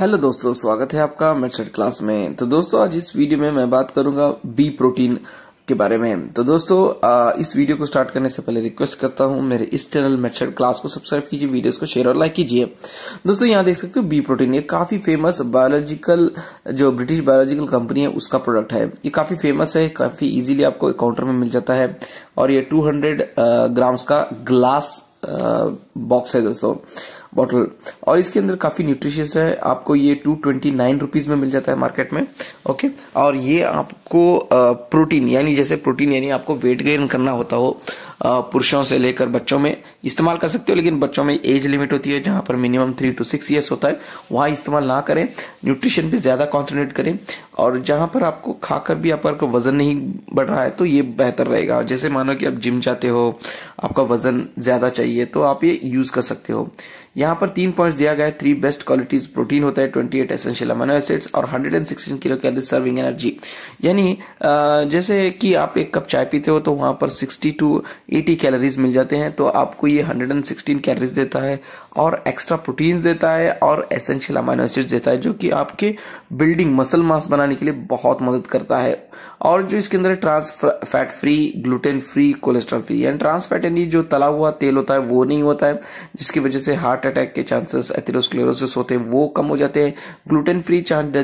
hello दोस्तों स्वागत है आपका मेडसेट क्लास में तो दोस्तों आज इस वीडियो में मैं बात करूंगा बी प्रोटीन के बारे में तो दोस्तों आ, इस वीडियो को स्टार्ट करने से पहले रिक्वेस्ट करता हूं मेरे इस चैनल मेडसेट क्लास को सब्सक्राइब कीजिए वीडियोस को शेयर और लाइक कीजिए दोस्तों यहां देख सकते हो बी प्रोटीन ये काफी फेमस बायोलॉजिकल जो ब्रिटिश बायोलॉजिकल कंपनी है उसका प्रोडक्ट है ये काफी फेमस है काफी इजिली आपको काउंटर में मिल जाता है और ये टू ग्राम्स का ग्लास बॉक्स है दोस्तों बॉटल और इसके अंदर काफ़ी न्यूट्रिशियस है आपको ये टू ट्वेंटी नाइन रुपीज़ में मिल जाता है मार्केट में ओके और ये आपको प्रोटीन यानी जैसे प्रोटीन यानी आपको वेट गेन करना होता हो पुरुषों से लेकर बच्चों में इस्तेमाल कर सकते हो लेकिन बच्चों में एज लिमिट होती है जहां पर minimum three two six years होता है वहां इस्तेमाल ना करें न्यूट्रिशन पे ज़्यादा कॉन्सेंट्रेट करें और जहां पर आपको खाकर भी आपका वजन नहीं बढ़ रहा है तो ये बेहतर रहेगा जैसे मानो कि आप जिम जाते हो आपका वजन ज़्यादा चाहिए तो आप ये यूज़ कर सकते हो यहाँ पर तीन पॉइंट्स दिया गया है थ्री बेस्ट क्वालिटीज प्रोटीन होता है 28 एसेंशियल अमीनो एसिड्स और 116 किलो कैलरी सर्विंग एनर्जी यानी जैसे कि आप एक कप चाय पीते हो तो वहाँ पर 60 टू 80 कैलोरीज मिल जाते हैं तो आपको ये 116 कैलोरीज देता है और एक्स्ट्रा प्रोटीन्स देता है और एसेंशियल अमीनो एसिड्स देता है जो कि आपके बिल्डिंग मसल मास बनाने के लिए बहुत मदद करता है और जो इसके अंदर trans fat free gluten free cholesterol free यानी ट्रांस फैट यानी जो तला हुआ तेल होता है वो नहीं होता है जिसकी वजह से हार्ट अटैक के चांसेस एथेरोस्क्लेरोसिस होते हैं वो कम हो जाते हैं ग्लूटेन फ्री चंद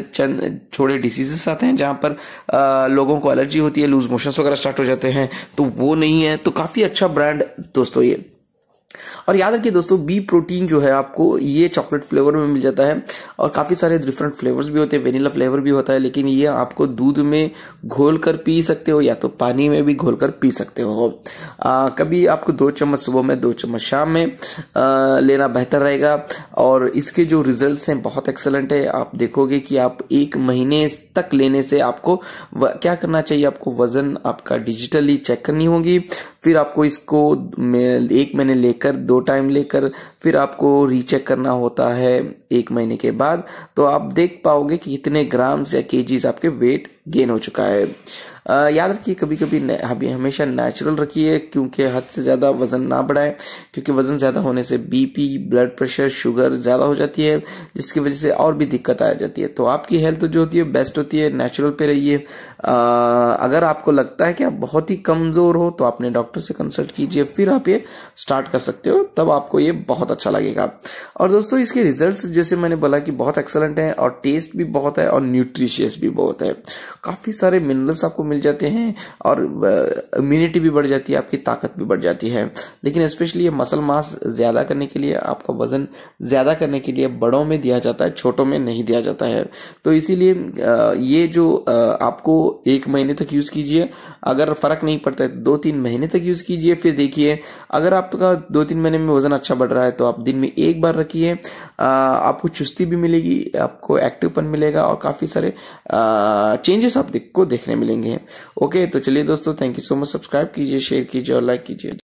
छोड़े डिसीजेस आते हैं जहाँ पर आ, लोगों को एलर्जी होती है लूज मोशन वगैरह स्टार्ट हो जाते हैं तो वो नहीं है तो काफ़ी अच्छा ब्रांड दोस्तों ये और याद रखिए दोस्तों बी प्रोटीन जो है आपको ये चॉकलेट फ्लेवर में मिल जाता है और काफ़ी सारे डिफरेंट फ्लेवर्स भी होते हैं वेनिला फ्लेवर भी होता है लेकिन ये आपको दूध में घोल कर पी सकते हो या तो पानी में भी घोल कर पी सकते हो आ, कभी आपको दो चम्मच सुबह में दो चम्मच शाम में आ, लेना बेहतर रहेगा और इसके जो रिजल्ट हैं बहुत एक्सलेंट है आप देखोगे कि आप एक महीने तक लेने से आपको क्या करना चाहिए आपको वजन आपका डिजिटली चेक करनी होगी फिर आपको इसको एक महीने लेकर दो टाइम लेकर फिर आपको रीचेक करना होता है एक महीने के बाद तो आप देख पाओगे कि कितने ग्राम्स या केजीज आपके वेट गेन हो चुका है याद रखिए कभी कभी अभी हमेशा नेचुरल रखिए क्योंकि हद से ज़्यादा वज़न ना बढ़ाएं क्योंकि वज़न ज़्यादा होने से बीपी ब्लड प्रेशर शुगर ज़्यादा हो जाती है जिसकी वजह से और भी दिक्कत आ जाती है तो आपकी हेल्थ जो होती है बेस्ट होती है नेचुरल पे रहिए अगर आपको लगता है कि आप बहुत ही कमज़ोर हो तो आपने डॉक्टर से कंसल्ट कीजिए फिर आप ये स्टार्ट कर सकते हो तब आपको ये बहुत अच्छा लगेगा और दोस्तों इसके रिजल्ट जैसे मैंने बोला कि बहुत एक्सलेंट है और टेस्ट भी बहुत है और न्यूट्रिशियस भी बहुत है काफ़ी सारे मिनरल्स आपको मिल जाते हैं और इम्यूनिटी भी बढ़ जाती है आपकी ताकत भी बढ़ जाती है लेकिन स्पेशली ये मसल मास ज़्यादा करने के लिए आपका वज़न ज़्यादा करने के लिए बड़ों में दिया जाता है छोटों में नहीं दिया जाता है तो इसीलिए ये जो आपको एक महीने तक यूज़ कीजिए अगर फ़र्क नहीं पड़ता है दो तीन महीने तक यूज़ कीजिए फिर देखिए अगर आपका दो तीन महीने में वज़न अच्छा बढ़ रहा है तो आप दिन में एक बार रखिए आपको चुस्ती भी मिलेगी आपको एक्टिवपन मिलेगा और काफ़ी सारे चेंजेस वीडियोस देख को देखने मिलेंगे ओके तो चलिए दोस्तों thank you so much subscribe कीजिए शेयर कीजिए और लाइक कीजिए